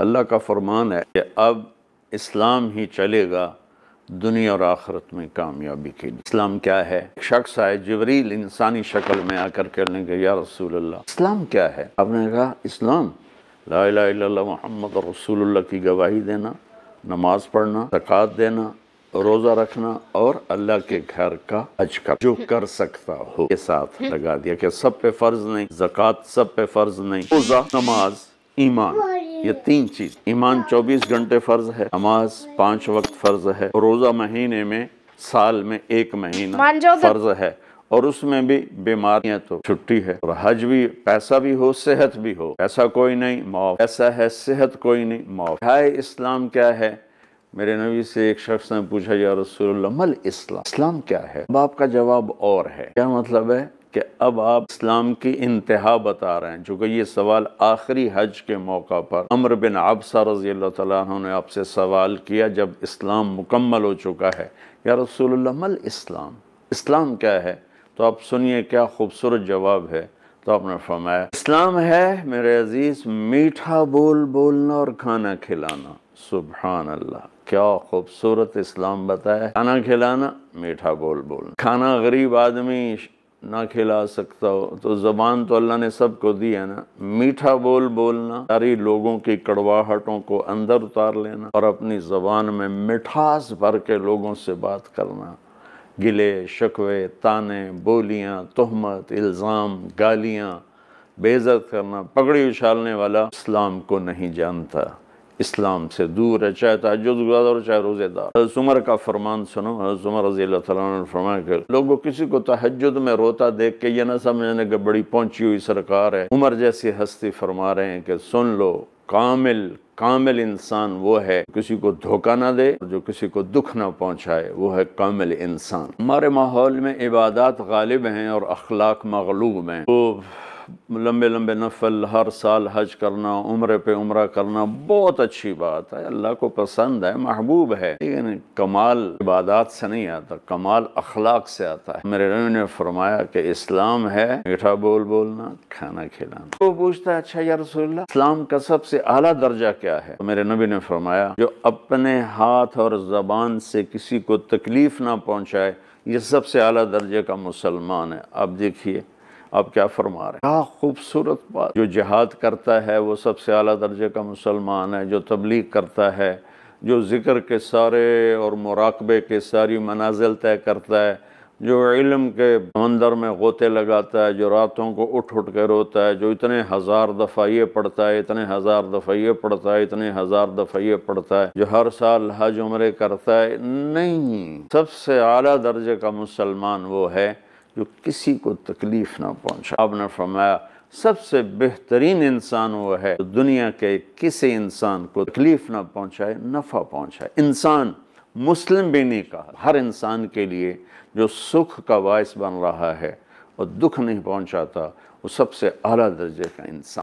अल्लाह का फरमान है कि अब इस्लाम ही चलेगा दुनिया और आखरत में कामयाबी के लिए इस्लाम क्या है एक शख्स आए जबरील इंसानी शक्ल में आकर कहने के या रसूल अल्लाह इस्लाम क्या है आपने कहा इस्लाम ला मोहम्मद रसूल की गवाही देना नमाज पढ़ना जक़ात देना रोज़ा रखना और अल्लाह के घर का हज कर जो कर सकता हो के साथ लगा दिया कि सब पे फर्ज नहीं जक़ात सब पे फर्ज नहीं रोज़ा नमाज ईमान ये तीन चीज ईमान चौबीस घंटे फर्ज है नमाज पांच वक्त फर्ज है रोजा महीने में साल में एक महीना फर्ज है और उसमें भी बीमारियां तो छुट्टी है और हज भी पैसा भी हो सेहत भी हो ऐसा कोई नहीं मौत पैसा है सेहत कोई नहीं मौत है इस्लाम क्या है मेरे नबी से एक शख्स ने पूछा या रसूल मल इस्लाम इस्लाम क्या है बाप का जवाब और है क्या मतलब है कि अब आप इस्लाम की इंतहा बता रहे हैं चूँकि ये सवाल आखिरी हज के मौका पर अमर बिन आबसा रजी अल्लाह ने आपसे सवाल किया जब इस्लाम मुकम्मल हो चुका है या रसूल मल इस्लाम इस्लाम क्या है तो आप सुनिए क्या खूबसूरत जवाब है तो आपने फरमाया इस्लाम है मेरे अजीज़ मीठा बोल बोलना और खाना खिलाना सुबहान अल्लाह क्या खूबसूरत इस्लाम बताया खाना खिलाना मीठा बोल बोलना खाना गरीब आदमी ना खिला सकता हो तो ज़बान तो अल्लाह ने सबको दी है ना मीठा बोल बोलना सारी लोगों की कड़वाहटों को अंदर उतार लेना और अपनी ज़बान में मिठास भर के लोगों से बात करना गिले शकवे ताने बोलियाँ तहमत इल्ज़ाम गालियाँ बेज़त करना पगड़ी उछालने वाला इस्लाम को नहीं जानता इस्लाम से दूर है चाहे तजुद गुजार चाहे रोज़ेदार हजमर का फरमान सुनो हजमर रजील फरमाया कि लोगों किसी को तहजद में रोता देख के ये ना समझने के बड़ी पहुंची हुई सरकार है उमर जैसी हस्ती फरमा रहे हैं कि सुन लो कामिल कामिल इंसान वो है किसी को धोखा ना दे जो किसी को दुख ना पहुंचाए वो है कामिल इंसान हमारे माहौल में इबादत गालिब हैं और अखलाक मगलूब हैं तो लंबे लंबे नफल हर साल हज करना उम्र पे उम्र करना बहुत अच्छी बात है अल्लाह को पसंद है महबूब है लेकिन कमाल इबादत से नहीं आता कमाल अखलाक से आता है मेरे रवि ने फरमाया कि इस्लाम है मीठा बोल बोलना खाना खिलाना तो पूछता है अच्छा या रसोल्ला इस्लाम का सबसे अला दर्जा क्या है तो मेरे नबी ने फरमाया जो अपने हाथ और जबान से किसी को तकलीफ ना पहुँचाए ये सबसे अला दर्जे का मुसलमान है आप देखिए आप क्या फरमा रहे हैं क्या खूबसूरत बात जो जिहाद करता है वो सबसे अली दर्जे का मुसलमान है जो तबलीग करता है जो ज़िक्र के सारे और मुराकबे के सारी मनाजिल तय करता है जो इलम के समंदर में गोते लगाता है जो रातों को उठ उठ कर रोता है जो इतने हज़ार दफ़ा ये पढ़ता है इतने हज़ार दफ़ा ये पढ़ता है इतने हज़ार दफ़ा ये पढ़ता है जो हर साल हज उम्र करता है नहीं सबसे अली दर्जे का मुसलमान वो है जो किसी को तकलीफ़ ना अब आपने फरमाया सबसे बेहतरीन इंसान वो है तो दुनिया के किसी इंसान को तकलीफ़ ना पहुँचाए नफ़ा पहुँचाए इंसान मुस्लिम भी नहीं कहा हर इंसान के लिए जो सुख का बायस बन रहा है और दुख नहीं पहुँचाता वो सबसे अला दर्जे का इंसान